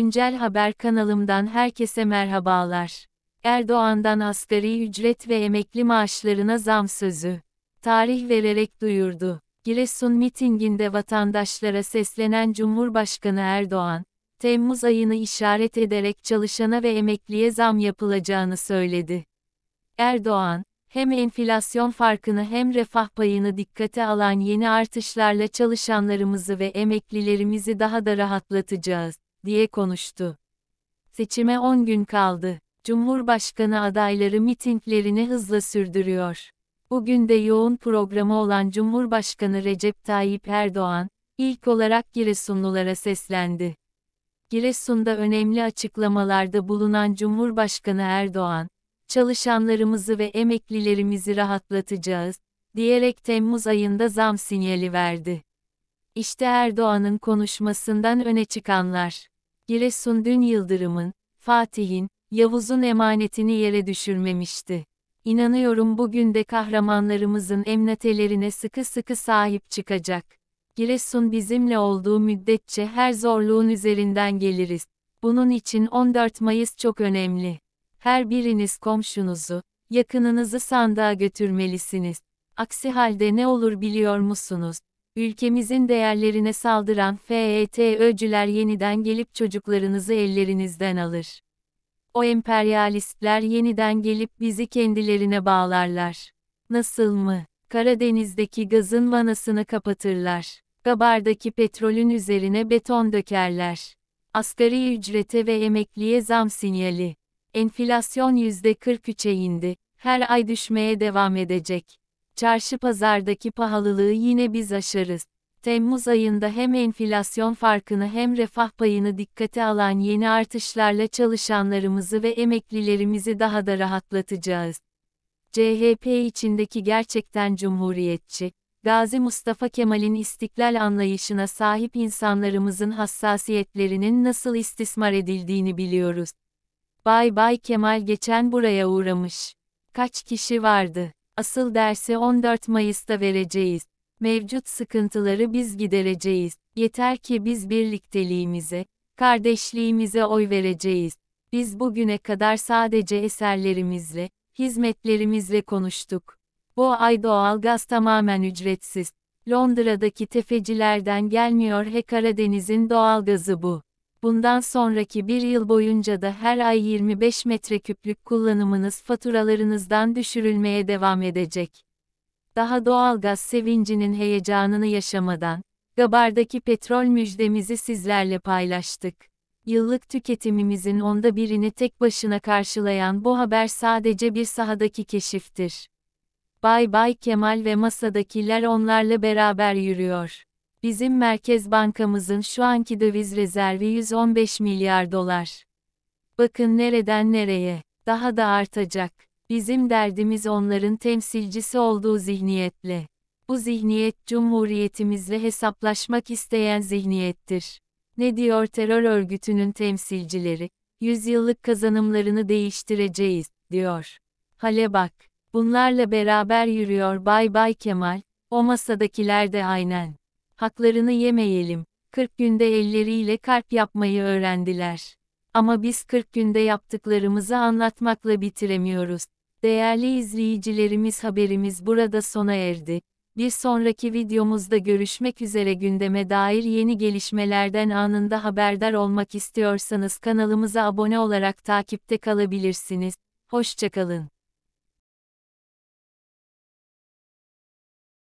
Güncel Haber kanalımdan herkese merhabalar. Erdoğan'dan asgari ücret ve emekli maaşlarına zam sözü. Tarih vererek duyurdu. Giresun mitinginde vatandaşlara seslenen Cumhurbaşkanı Erdoğan, Temmuz ayını işaret ederek çalışana ve emekliye zam yapılacağını söyledi. Erdoğan, hem enflasyon farkını hem refah payını dikkate alan yeni artışlarla çalışanlarımızı ve emeklilerimizi daha da rahatlatacağız diye konuştu. Seçime 10 gün kaldı. Cumhurbaşkanı adayları mitinglerini hızla sürdürüyor. Bugün de yoğun programı olan Cumhurbaşkanı Recep Tayyip Erdoğan, ilk olarak Giresunlulara seslendi. Giresun'da önemli açıklamalarda bulunan Cumhurbaşkanı Erdoğan, çalışanlarımızı ve emeklilerimizi rahatlatacağız, diyerek Temmuz ayında zam sinyali verdi. İşte Erdoğan'ın konuşmasından öne çıkanlar. Giresun dün Yıldırım'ın, Fatih'in, Yavuz'un emanetini yere düşürmemişti. İnanıyorum bugün de kahramanlarımızın emnatelerine sıkı sıkı sahip çıkacak. Giresun bizimle olduğu müddetçe her zorluğun üzerinden geliriz. Bunun için 14 Mayıs çok önemli. Her biriniz komşunuzu, yakınınızı sandığa götürmelisiniz. Aksi halde ne olur biliyor musunuz? Ülkemizin değerlerine saldıran FETÖ'cüler yeniden gelip çocuklarınızı ellerinizden alır. O emperyalistler yeniden gelip bizi kendilerine bağlarlar. Nasıl mı? Karadeniz'deki gazın vanasını kapatırlar. Gabar'daki petrolün üzerine beton dökerler. Asgari ücrete ve emekliye zam sinyali. Enflasyon %43'e indi. Her ay düşmeye devam edecek. Çarşı pazardaki pahalılığı yine biz aşarız. Temmuz ayında hem enflasyon farkını hem refah payını dikkate alan yeni artışlarla çalışanlarımızı ve emeklilerimizi daha da rahatlatacağız. CHP içindeki gerçekten cumhuriyetçi, Gazi Mustafa Kemal'in istiklal anlayışına sahip insanlarımızın hassasiyetlerinin nasıl istismar edildiğini biliyoruz. Bay Bay Kemal geçen buraya uğramış. Kaç kişi vardı? Asıl dersi 14 Mayıs'ta vereceğiz. Mevcut sıkıntıları biz gidereceğiz. Yeter ki biz birlikteliğimize, kardeşliğimize oy vereceğiz. Biz bugüne kadar sadece eserlerimizle, hizmetlerimizle konuştuk. Bu ay doğal gaz tamamen ücretsiz. Londra'daki tefecilerden gelmiyor he Karadeniz'in doğal gazı bu bundan sonraki bir yıl boyunca da her ay 25 metreküplük kullanımınız faturalarınızdan düşürülmeye devam edecek. Daha doğalgaz sevincinin heyecanını yaşamadan, Gabar'daki petrol müjdemizi sizlerle paylaştık. Yıllık tüketimimizin onda birini tek başına karşılayan bu haber sadece bir sahadaki keşiftir. Bay Bay Kemal ve masadakiler onlarla beraber yürüyor. Bizim Merkez Bankamızın şu anki döviz rezervi 115 milyar dolar. Bakın nereden nereye, daha da artacak. Bizim derdimiz onların temsilcisi olduğu zihniyetle. Bu zihniyet cumhuriyetimizle hesaplaşmak isteyen zihniyettir. Ne diyor terör örgütünün temsilcileri? Yüzyıllık kazanımlarını değiştireceğiz, diyor. Hale bak, bunlarla beraber yürüyor Bay Bay Kemal, o masadakiler de aynen. Haklarını yemeyelim. 40 günde elleriyle kalp yapmayı öğrendiler. Ama biz 40 günde yaptıklarımızı anlatmakla bitiremiyoruz. Değerli izleyicilerimiz haberimiz burada sona erdi. Bir sonraki videomuzda görüşmek üzere gündeme dair yeni gelişmelerden anında haberdar olmak istiyorsanız kanalımıza abone olarak takipte kalabilirsiniz. Hoşçakalın.